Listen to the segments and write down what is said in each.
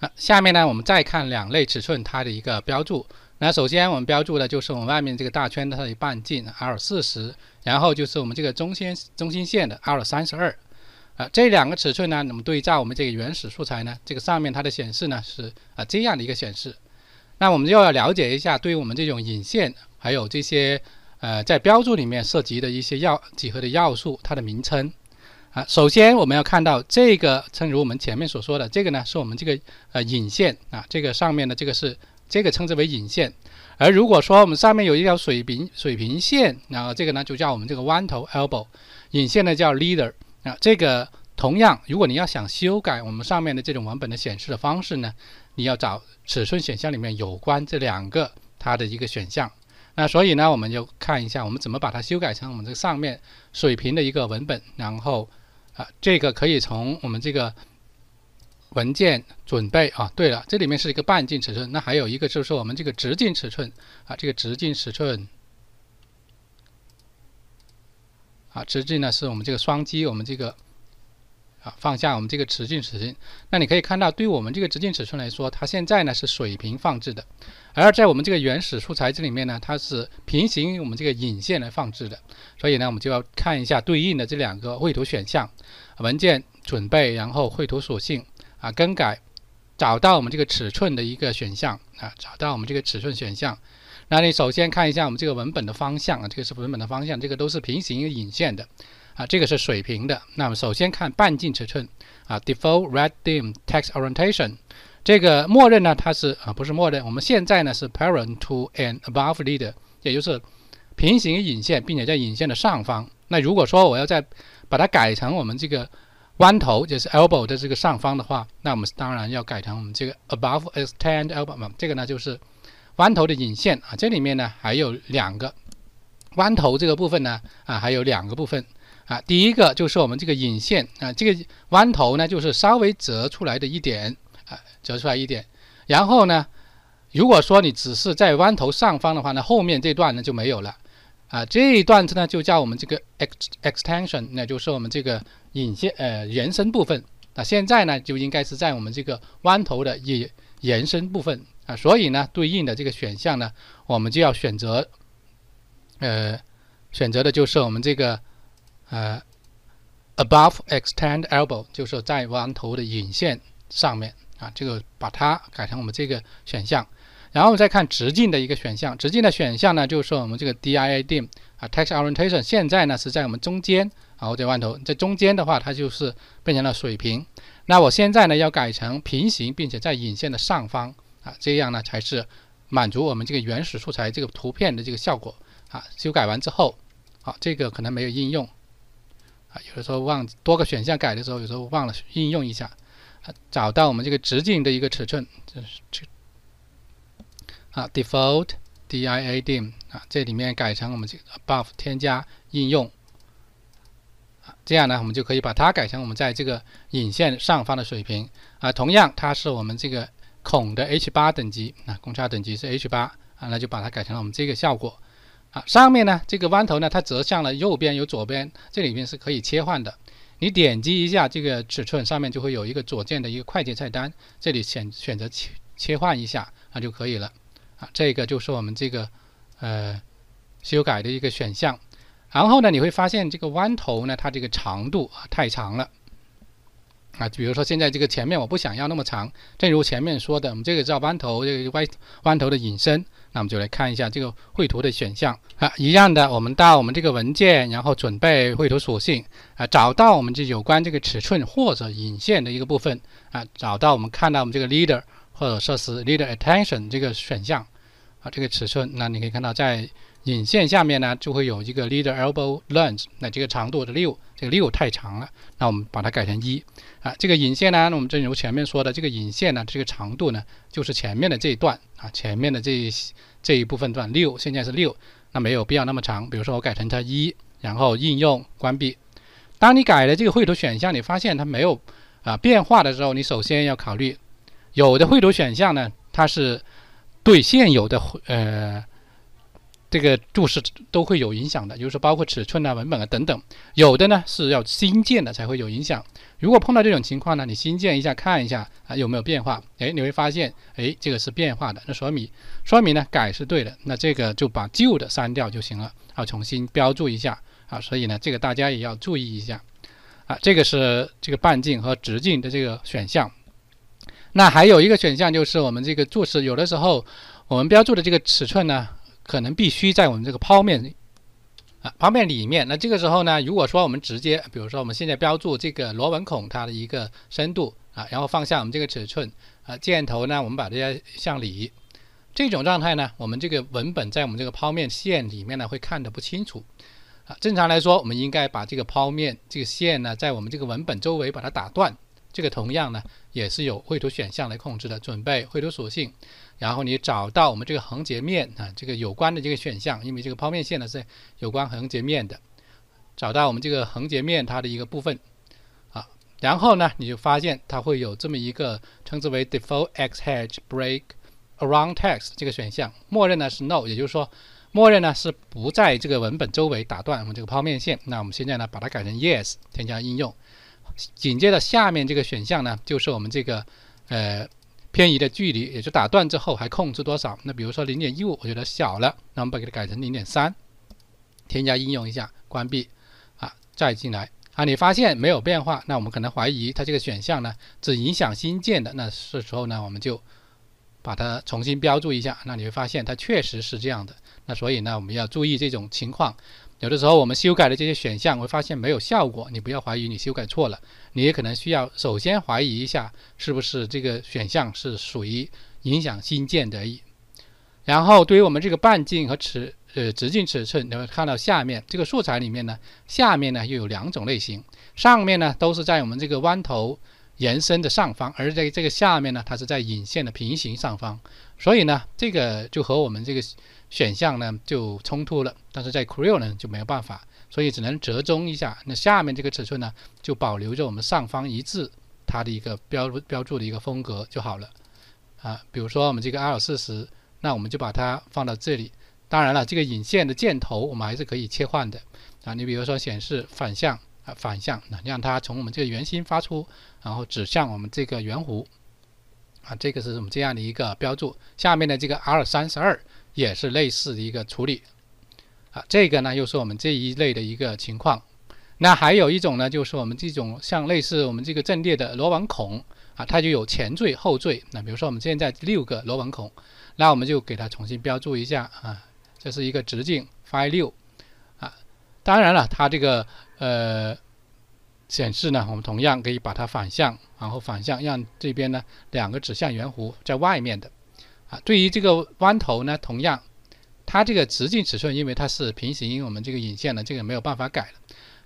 好，下面呢，我们再看两类尺寸它的一个标注。那首先我们标注的就是我们外面这个大圈它的半径 L 四十，然后就是我们这个中心中心线的 L 三十二。啊，这两个尺寸呢，那么对照我们这个原始素材呢，这个上面它的显示呢是啊这样的一个显示。那我们就要了解一下，对于我们这种引线还有这些。呃，在标注里面涉及的一些要几何的要素，它的名称啊，首先我们要看到这个，正如我们前面所说的，这个呢是我们这个呃引线啊，这个上面的这个是这个称之为引线。而如果说我们上面有一条水平水平线，然后这个呢就叫我们这个弯头 elbow，引线呢叫 leader。啊，这个同样，如果你要想修改我们上面的这种文本的显示的方式呢，你要找尺寸选项里面有关这两个它的一个选项。那所以呢，我们就看一下我们怎么把它修改成我们这上面水平的一个文本，然后啊，这个可以从我们这个文件准备啊。对了，这里面是一个半径尺寸，那还有一个就是我们这个直径尺寸啊，这个直径尺寸啊，直径呢是我们这个双击我们这个。放下我们这个直径尺寸，那你可以看到，对于我们这个直径尺寸来说，它现在呢是水平放置的，而在我们这个原始素材这里面呢，它是平行我们这个引线来放置的，所以呢，我们就要看一下对应的这两个绘图选项，文件准备，然后绘图属性啊，更改，找到我们这个尺寸的一个选项啊，找到我们这个尺寸选项，那你首先看一下我们这个文本的方向啊，这个是文本的方向，这个都是平行引线的。啊，这个是水平的。那么首先看半径尺寸啊，default red dim text orientation。这个默认呢，它是啊，不是默认。我们现在呢是 parent to an above leader，也就是平行引线，并且在引线的上方。那如果说我要再把它改成我们这个弯头，就是 elbow 的这个上方的话，那我们当然要改成我们这个 above extend elbow。这个呢就是弯头的引线啊。这里面呢还有两个弯头这个部分呢啊，还有两个部分。啊，第一个就是我们这个引线啊，这个弯头呢就是稍微折出来的一点啊，折出来一点。然后呢，如果说你只是在弯头上方的话，那后面这段呢就没有了啊。这一段呢就叫我们这个 e x extension，那就是我们这个引线呃延伸部分。那现在呢就应该是在我们这个弯头的延延伸部分啊，所以呢对应的这个选项呢，我们就要选择呃，选择的就是我们这个。呃，above extend elbow，就是在弯头的引线上面啊，这个把它改成我们这个选项，然后再看直径的一个选项。直径的选项呢，就是我们这个 dia dim 啊，text orientation 现在呢是在我们中间啊，我在弯头，在中间的话，它就是变成了水平。那我现在呢要改成平行，并且在引线的上方啊，这样呢才是满足我们这个原始素材这个图片的这个效果啊。修改完之后，好，这个可能没有应用。啊，有的时候忘多个选项改的时候，有时候忘了应用一下，啊，找到我们这个直径的一个尺寸，就是这啊，default dia dim 啊，这里面改成我们这个 above 添加应用，啊，这样呢，我们就可以把它改成我们在这个引线上方的水平啊，同样，它是我们这个孔的 H 八等级啊，公差等级是 H 八啊，那就把它改成了我们这个效果。上面呢，这个弯头呢，它折向了右边，有左边，这里面是可以切换的。你点击一下这个尺寸上面，就会有一个左键的一个快捷菜单，这里选选择切切换一下啊就可以了。啊，这个就是我们这个呃修改的一个选项。然后呢，你会发现这个弯头呢，它这个长度啊太长了。啊，比如说现在这个前面我不想要那么长，正如前面说的，我们这个叫弯头，这个弯弯头的引身。那我们就来看一下这个绘图的选项啊，一样的，我们到我们这个文件，然后准备绘图属性啊，找到我们这有关这个尺寸或者引线的一个部分啊，找到我们看到我们这个 leader 或者说是 leader attention 这个选项啊，这个尺寸，那你可以看到在。引线下面呢，就会有一个 leader elbow length，那这个长度是六，这个六太长了，那我们把它改成一啊。这个引线呢，那我们正如前面说的，这个引线呢，这个长度呢，就是前面的这一段啊，前面的这一这一部分段六，现在是六，那没有必要那么长。比如说我改成它一，然后应用关闭。当你改了这个绘图选项，你发现它没有啊变化的时候，你首先要考虑，有的绘图选项呢，它是对现有的呃。这个注释都会有影响的，比如说包括尺寸啊、文本啊等等。有的呢是要新建的才会有影响。如果碰到这种情况呢，你新建一下看一下啊有没有变化？哎，你会发现哎这个是变化的，那说明说明呢改是对的。那这个就把旧的删掉就行了，啊重新标注一下啊。所以呢，这个大家也要注意一下啊。这个是这个半径和直径的这个选项。那还有一个选项就是我们这个注释，有的时候我们标注的这个尺寸呢。可能必须在我们这个剖面啊，剖面里面。那这个时候呢，如果说我们直接，比如说我们现在标注这个螺纹孔它的一个深度啊，然后放下我们这个尺寸啊，箭头呢，我们把它向里。这种状态呢，我们这个文本在我们这个剖面线里面呢会看得不清楚啊。正常来说，我们应该把这个剖面这个线呢，在我们这个文本周围把它打断。这个同样呢，也是有绘图选项来控制的。准备绘图属性。然后你找到我们这个横截面啊，这个有关的这个选项，因为这个剖面线呢是有关横截面的，找到我们这个横截面它的一个部分啊，然后呢，你就发现它会有这么一个称之为 “Default X h a d Break Around Text” 这个选项，默认呢是 No，也就是说，默认呢是不在这个文本周围打断我们这个剖面线。那我们现在呢把它改成 Yes，添加应用。紧接着下面这个选项呢，就是我们这个呃。偏移的距离，也就打断之后还控制多少？那比如说零点一五，我觉得小了，那我们把它改成零点三，添加应用一下，关闭啊，再进来啊，你发现没有变化？那我们可能怀疑它这个选项呢，只影响新建的。那是时候呢，我们就把它重新标注一下。那你会发现它确实是这样的。那所以呢，我们要注意这种情况。有的时候我们修改的这些选项，我发现没有效果，你不要怀疑你修改错了。你也可能需要首先怀疑一下，是不是这个选项是属于影响新建的。然后，对于我们这个半径和尺呃直径尺寸，你会看到下面这个素材里面呢，下面呢又有两种类型。上面呢都是在我们这个弯头延伸的上方，而在这个下面呢，它是在引线的平行上方。所以呢，这个就和我们这个选项呢就冲突了。但是在 Creo 呢就没有办法。所以只能折中一下。那下面这个尺寸呢，就保留着我们上方一致它的一个标标注的一个风格就好了啊。比如说我们这个 L 四十，那我们就把它放到这里。当然了，这个引线的箭头我们还是可以切换的啊。你比如说显示反向啊，反向，那让它从我们这个圆心发出，然后指向我们这个圆弧啊。这个是我们这样的一个标注。下面的这个 R 三十二也是类似的一个处理。啊，这个呢又是我们这一类的一个情况，那还有一种呢，就是我们这种像类似我们这个阵列的螺纹孔啊，它就有前缀后缀。那比如说我们现在六个螺纹孔，那我们就给它重新标注一下啊，这是一个直径 Φ 六啊。当然了，它这个呃显示呢，我们同样可以把它反向，然后反向让这边呢两个指向圆弧在外面的啊。对于这个弯头呢，同样。它这个直径尺寸，因为它是平行我们这个引线的，这个没有办法改了，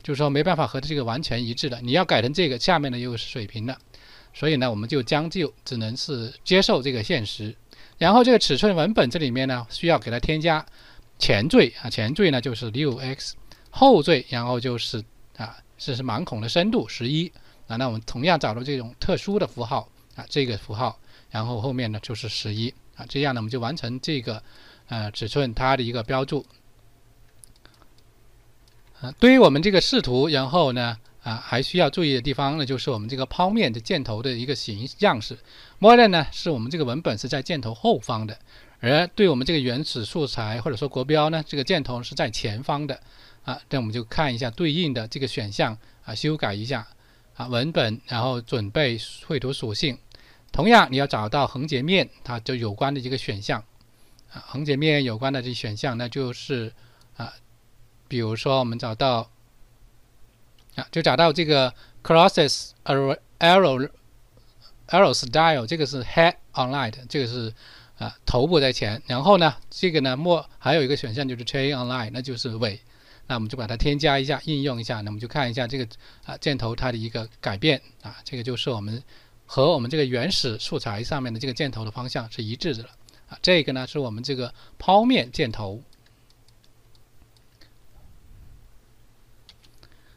就是说没办法和这个完全一致的。你要改成这个下面的又是水平的，所以呢我们就将就，只能是接受这个现实。然后这个尺寸文本这里面呢，需要给它添加前缀啊，前缀呢就是六 x，后缀然后就是啊，这是盲孔的深度十一。啊，那我们同样找到这种特殊的符号啊，这个符号，然后后面呢就是十一啊，这样呢我们就完成这个。呃，尺寸它的一个标注。呃，对于我们这个视图，然后呢，啊，还需要注意的地方呢，就是我们这个剖面的箭头的一个形样式。默认呢，是我们这个文本是在箭头后方的，而对我们这个原始素材或者说国标呢，这个箭头是在前方的。啊，那我们就看一下对应的这个选项啊，修改一下啊，文本，然后准备绘图属性。同样，你要找到横截面，它就有关的一个选项。横截面有关的这些选项，那就是啊，比如说我们找到啊，就找到这个 crosses arrow arrow style，这个是 head online，这个是啊头部在前。然后呢，这个呢，末还有一个选项就是 t a i n online，那就是尾。那我们就把它添加一下，应用一下，那我们就看一下这个啊箭头它的一个改变啊，这个就是我们和我们这个原始素材上面的这个箭头的方向是一致的。了。这个呢是我们这个剖面箭头。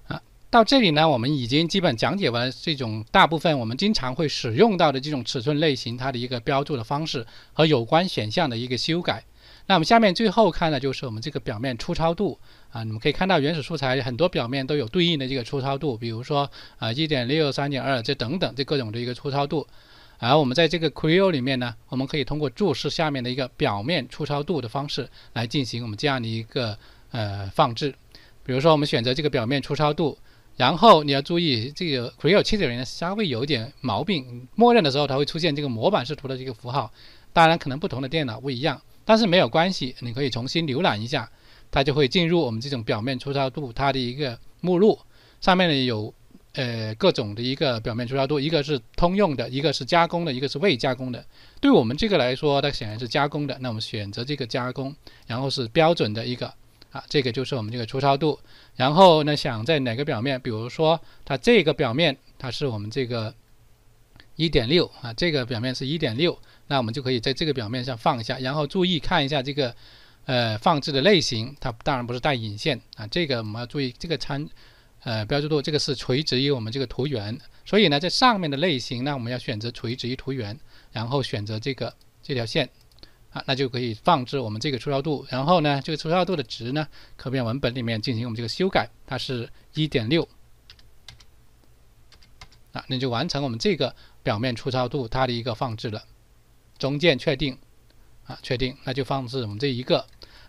啊，到这里呢，我们已经基本讲解完这种大部分我们经常会使用到的这种尺寸类型它的一个标注的方式和有关选项的一个修改。那我们下面最后看的就是我们这个表面粗糙度啊，你们可以看到原始素材很多表面都有对应的这个粗糙度，比如说啊一点六、三点二这等等这各种的一个粗糙度。然后我们在这个 Creo 里面呢，我们可以通过注视下面的一个表面粗糙度的方式来进行我们这样的一个呃放置。比如说我们选择这个表面粗糙度，然后你要注意这个 Creo 七点零稍微有点毛病，默认的时候它会出现这个模板视图的这个符号。当然可能不同的电脑不一样，但是没有关系，你可以重新浏览一下，它就会进入我们这种表面粗糙度它的一个目录，上面呢有。呃，各种的一个表面粗糙度，一个是通用的，一个是加工的，一个是未加工的。对我们这个来说，它显然是加工的。那我们选择这个加工，然后是标准的一个啊，这个就是我们这个粗糙度。然后呢，想在哪个表面？比如说，它这个表面，它是我们这个一点六啊，这个表面是一点六，那我们就可以在这个表面上放一下。然后注意看一下这个，呃，放置的类型，它当然不是带引线啊，这个我们要注意，这个参。呃，标注度这个是垂直于我们这个图元，所以呢，在上面的类型呢，我们要选择垂直于图元，然后选择这个这条线啊，那就可以放置我们这个粗糙度。然后呢，这个粗糙度的值呢，可变文本里面进行我们这个修改，它是一点六啊，那就完成我们这个表面粗糙度它的一个放置了。中间确定啊，确定，那就放置我们这一个。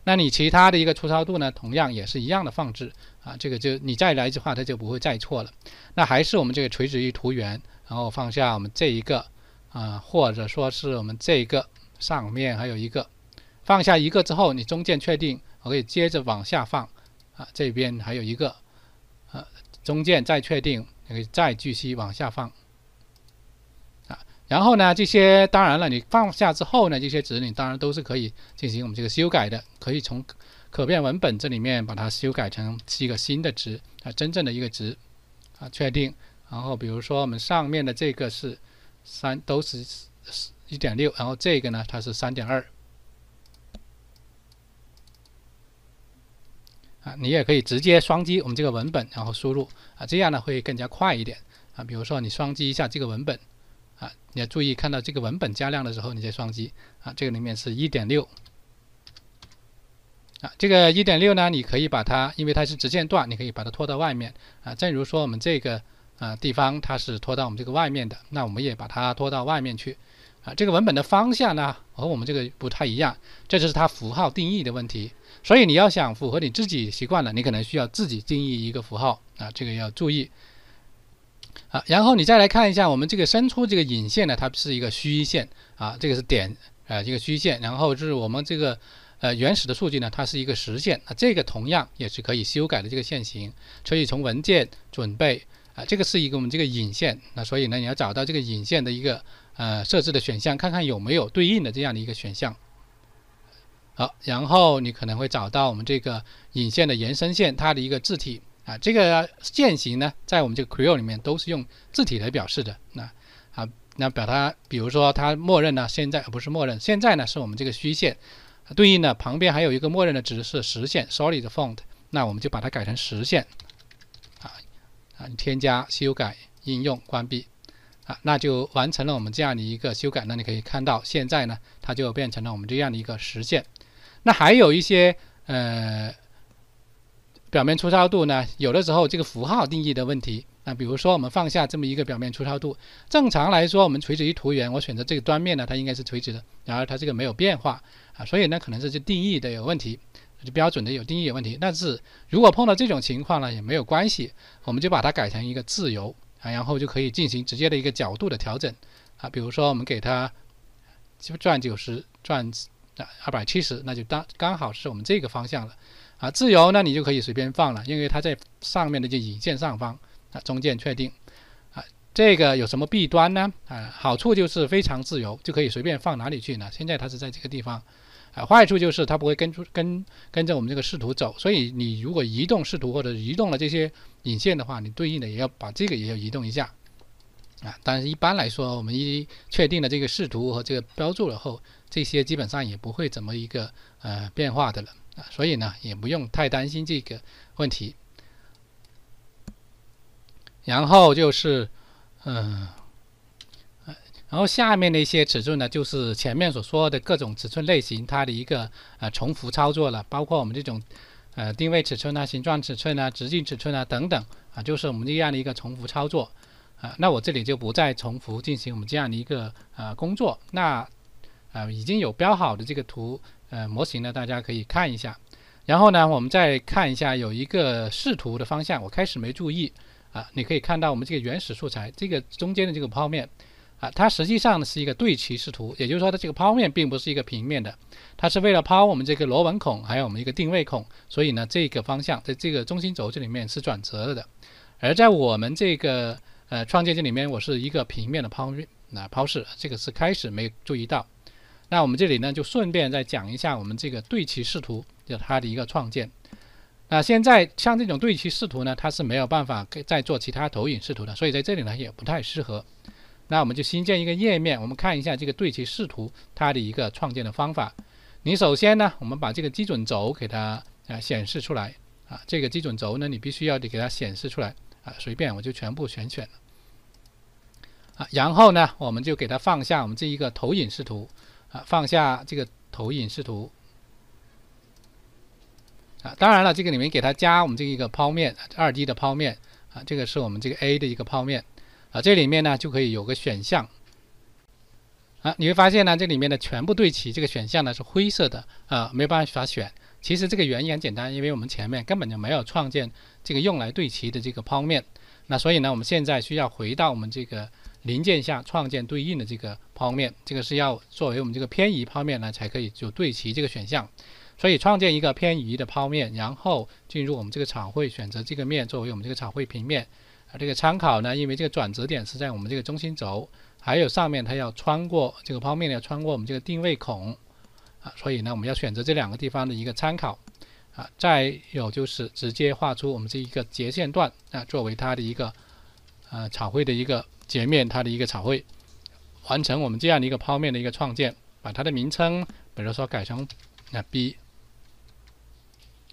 那你其他的一个粗糙度呢，同样也是一样的放置啊，这个就你再来一次话，它就不会再错了。那还是我们这个垂直于图源，然后放下我们这一个啊，或者说是我们这一个上面还有一个，放下一个之后，你中间确定，我可以接着往下放啊，这边还有一个啊，中间再确定，可以再继续往下放。然后呢，这些当然了，你放下之后呢，这些值你当然都是可以进行我们这个修改的，可以从可变文本这里面把它修改成一个新的值啊，真正的一个值啊，确定。然后比如说我们上面的这个是三，都是一点六，然后这个呢它是三点二啊，你也可以直接双击我们这个文本，然后输入啊，这样呢会更加快一点啊。比如说你双击一下这个文本。啊，你要注意看到这个文本加量的时候，你再双击啊。这个里面是一点六啊，这个一点六呢，你可以把它，因为它是直线段，你可以把它拖到外面啊。正如说我们这个啊地方它是拖到我们这个外面的，那我们也把它拖到外面去啊。这个文本的方向呢和我们这个不太一样，这就是它符号定义的问题。所以你要想符合你自己习惯了，你可能需要自己定义一个符号啊，这个要注意。啊，然后你再来看一下我们这个伸出这个引线呢，它是一个虚线啊，这个是点，呃，这个虚线，然后就是我们这个呃原始的数据呢，它是一个实线啊，这个同样也是可以修改的这个线型，可以从文件准备啊，这个是一个我们这个引线，那所以呢，你要找到这个引线的一个呃设置的选项，看看有没有对应的这样的一个选项。好，然后你可能会找到我们这个引线的延伸线它的一个字体。啊，这个线型呢，在我们这个 Creo 里面都是用字体来表示的。那啊，那表达，比如说它默认呢，现在不是默认，现在呢是我们这个虚线，对应的旁边还有一个默认的值是实线 Solid Font。那我们就把它改成实线，啊啊，添加、修改、应用、关闭，啊，那就完成了我们这样的一个修改。那你可以看到，现在呢，它就变成了我们这样的一个实线。那还有一些呃。表面粗糙度呢？有的时候这个符号定义的问题啊，比如说我们放下这么一个表面粗糙度，正常来说我们垂直于图元，我选择这个端面呢，它应该是垂直的，然而它这个没有变化啊，所以呢可能是这定义的有问题，就标准的有定义有问题。但是如果碰到这种情况呢，也没有关系，我们就把它改成一个自由啊，然后就可以进行直接的一个角度的调整啊，比如说我们给它就转九十转二百七十，那就当刚好是我们这个方向了。啊，自由呢，你就可以随便放了，因为它在上面的这引线上方啊，中间确定啊，这个有什么弊端呢？啊，好处就是非常自由，就可以随便放哪里去呢？现在它是在这个地方啊，坏处就是它不会跟跟跟着我们这个视图走，所以你如果移动视图或者移动了这些引线的话，你对应的也要把这个也要移动一下啊。但是一般来说，我们一确定了这个视图和这个标注了后，这些基本上也不会怎么一个呃变化的了。啊，所以呢，也不用太担心这个问题。然后就是，嗯，呃，然后下面的一些尺寸呢，就是前面所说的各种尺寸类型，它的一个呃重复操作了，包括我们这种呃定位尺寸啊、形状尺寸啊、直径尺寸啊等等啊，就是我们这样的一个重复操作啊。那我这里就不再重复进行我们这样的一个呃工作。那呃已经有标好的这个图。呃，模型呢，大家可以看一下。然后呢，我们再看一下有一个视图的方向，我开始没注意啊。你可以看到我们这个原始素材，这个中间的这个剖面啊，它实际上呢是一个对齐视图，也就是说它这个剖面并不是一个平面的，它是为了抛我们这个螺纹孔，还有我们一个定位孔，所以呢这个方向在这个中心轴这里面是转折了的。而在我们这个呃创建这里面，我是一个平面的抛面，那抛视，这个是开始没注意到。那我们这里呢，就顺便再讲一下我们这个对齐视图，就它的一个创建。那现在像这种对齐视图呢，它是没有办法再做其他投影视图的，所以在这里呢也不太适合。那我们就新建一个页面，我们看一下这个对齐视图它的一个创建的方法。你首先呢，我们把这个基准轴给它啊显示出来啊，这个基准轴呢你必须要得给它显示出来啊，随便我就全部选选了啊。然后呢，我们就给它放下我们这一个投影视图。啊，放下这个投影视图。啊，当然了，这个里面给它加我们这一个剖面，二 D 的剖面。啊，这个是我们这个 A 的一个剖面。啊，这里面呢就可以有个选项。啊，你会发现呢，这里面的全部对齐这个选项呢是灰色的，啊，没办法选。其实这个原因很简单，因为我们前面根本就没有创建这个用来对齐的这个剖面。那所以呢，我们现在需要回到我们这个。零件下创建对应的这个抛面，这个是要作为我们这个偏移抛面呢才可以就对齐这个选项，所以创建一个偏移的抛面，然后进入我们这个草绘，选择这个面作为我们这个草绘平面啊，这个参考呢，因为这个转折点是在我们这个中心轴，还有上面它要穿过这个抛面，要穿过我们这个定位孔啊，所以呢我们要选择这两个地方的一个参考啊，再有就是直接画出我们这一个截线段啊，作为它的一个呃草绘的一个。截面它的一个草绘，完成我们这样的一个剖面的一个创建，把它的名称，比如说改成啊 B，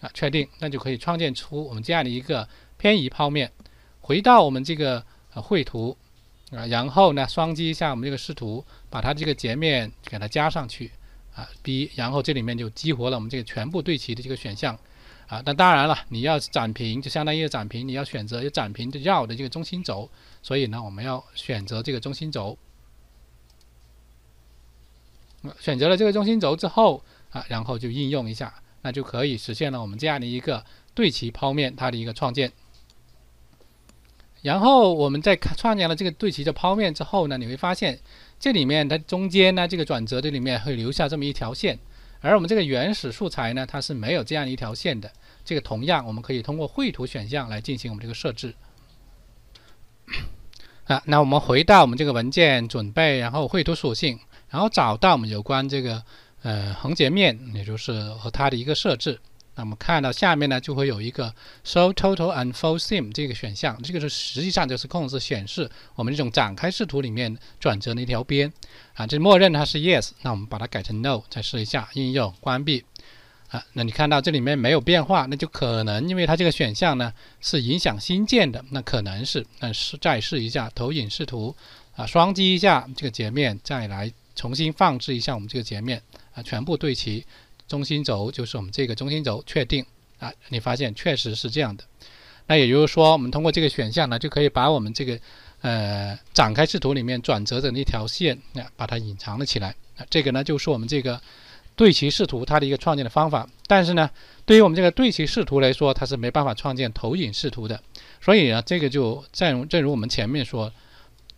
啊确定，那就可以创建出我们这样的一个偏移剖面。回到我们这个绘图啊，然后呢双击一下我们这个视图，把它这个截面给它加上去啊 B，然后这里面就激活了我们这个全部对齐的这个选项啊。那当然了，你要展平，就相当于展平，你要选择要展平的绕的这个中心轴。所以呢，我们要选择这个中心轴。选择了这个中心轴之后啊，然后就应用一下，那就可以实现了我们这样的一个对齐剖面它的一个创建。然后我们在创建了这个对齐的剖面之后呢，你会发现这里面它中间呢这个转折这里面会留下这么一条线，而我们这个原始素材呢它是没有这样一条线的。这个同样我们可以通过绘图选项来进行我们这个设置。啊，那我们回到我们这个文件准备，然后绘图属性，然后找到我们有关这个呃横截面，也就是和它的一个设置。那我们看到下面呢，就会有一个 Show Total and Full Seam 这个选项，这个是实际上就是控制显示我们这种展开视图里面转折的一条边啊。这默认它是 Yes，那我们把它改成 No，再试一下应用关闭。啊，那你看到这里面没有变化，那就可能因为它这个选项呢是影响新建的，那可能是，那是再试一下投影视图，啊，双击一下这个截面，再来重新放置一下我们这个截面，啊，全部对齐，中心轴就是我们这个中心轴确定，啊，你发现确实是这样的，那也就是说我们通过这个选项呢，就可以把我们这个，呃，展开视图里面转折的那条线，啊，把它隐藏了起来，啊，这个呢就是我们这个。对齐视图它的一个创建的方法，但是呢，对于我们这个对齐视图来说，它是没办法创建投影视图的。所以呢，这个就正如正如我们前面说，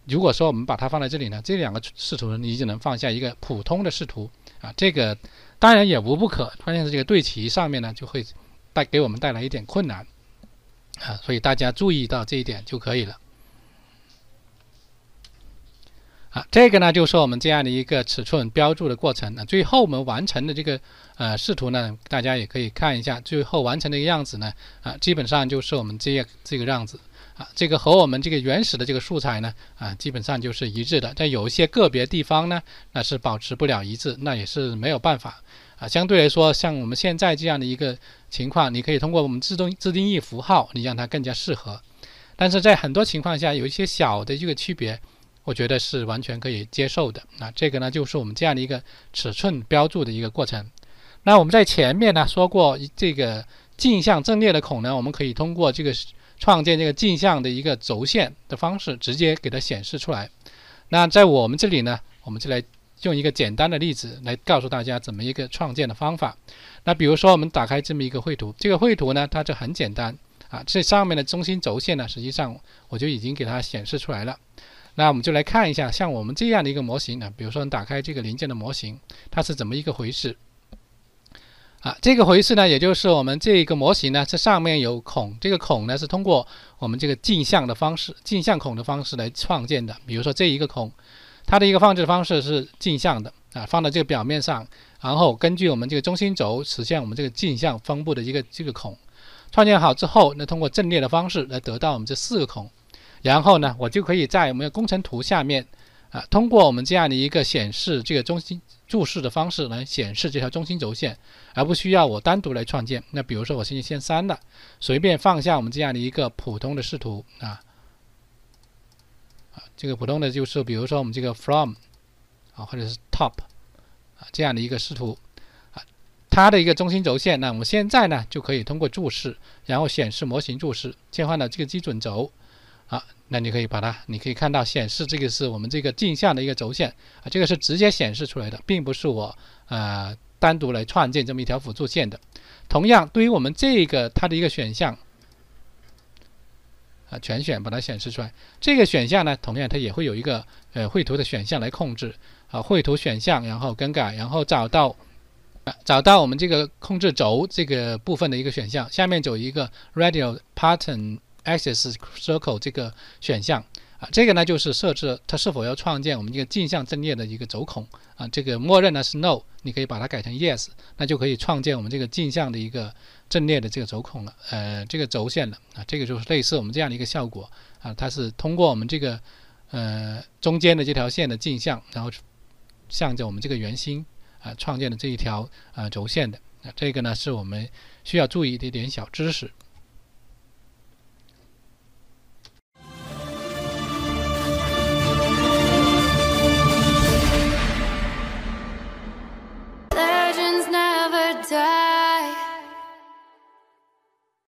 如果说我们把它放在这里呢，这两个视图你就能放下一个普通的视图啊。这个当然也无不可，关键是这个对齐上面呢就会带给我们带来一点困难啊。所以大家注意到这一点就可以了。啊，这个呢，就是我们这样的一个尺寸标注的过程。那最后我们完成的这个呃视图呢，大家也可以看一下，最后完成的一个样子呢，啊，基本上就是我们这样这个样子。啊，这个和我们这个原始的这个素材呢，啊，基本上就是一致的。在有一些个别地方呢，那是保持不了一致，那也是没有办法。啊，相对来说，像我们现在这样的一个情况，你可以通过我们自动自定义符号，你让它更加适合。但是在很多情况下，有一些小的一个区别。我觉得是完全可以接受的啊！这个呢，就是我们这样的一个尺寸标注的一个过程。那我们在前面呢说过，这个镜像阵列的孔呢，我们可以通过这个创建这个镜像的一个轴线的方式，直接给它显示出来。那在我们这里呢，我们就来用一个简单的例子来告诉大家怎么一个创建的方法。那比如说，我们打开这么一个绘图，这个绘图呢，它就很简单啊。这上面的中心轴线呢，实际上我就已经给它显示出来了。那我们就来看一下，像我们这样的一个模型呢，比如说你打开这个零件的模型，它是怎么一个回事？啊，这个回事呢，也就是我们这个模型呢，这上面有孔，这个孔呢是通过我们这个镜像的方式，镜像孔的方式来创建的。比如说这一个孔，它的一个放置方式是镜像的，啊，放到这个表面上，然后根据我们这个中心轴实现我们这个镜像分布的一个这个孔。创建好之后，那通过阵列的方式来得到我们这四个孔。然后呢，我就可以在我们的工程图下面，啊，通过我们这样的一个显示这个中心注释的方式，来显示这条中心轴线，而不需要我单独来创建。那比如说，我先先删了，随便放下我们这样的一个普通的视图啊，啊，这个普通的就是比如说我们这个 from 啊，或者是 top 啊这样的一个视图，啊，它的一个中心轴线，那我们现在呢就可以通过注释，然后显示模型注释，切换到这个基准轴。好，那你可以把它，你可以看到显示这个是我们这个镜像的一个轴线啊，这个是直接显示出来的，并不是我呃单独来创建这么一条辅助线的。同样，对于我们这个它的一个选项啊全选把它显示出来，这个选项呢，同样它也会有一个呃绘图的选项来控制啊绘图选项，然后更改，然后找到找到我们这个控制轴这个部分的一个选项，下面走一个 radial pattern。Axis Circle 这个选项啊，这个呢就是设置它是否要创建我们这个镜像阵列的一个轴孔啊。这个默认呢是 No，你可以把它改成 Yes，那就可以创建我们这个镜像的一个阵列的这个轴孔了，呃，这个轴线了啊。这个就是类似我们这样的一个效果啊，它是通过我们这个呃中间的这条线的镜像，然后向着我们这个圆心啊创建的这一条啊轴线的。啊，这个呢是我们需要注意的一点小知识。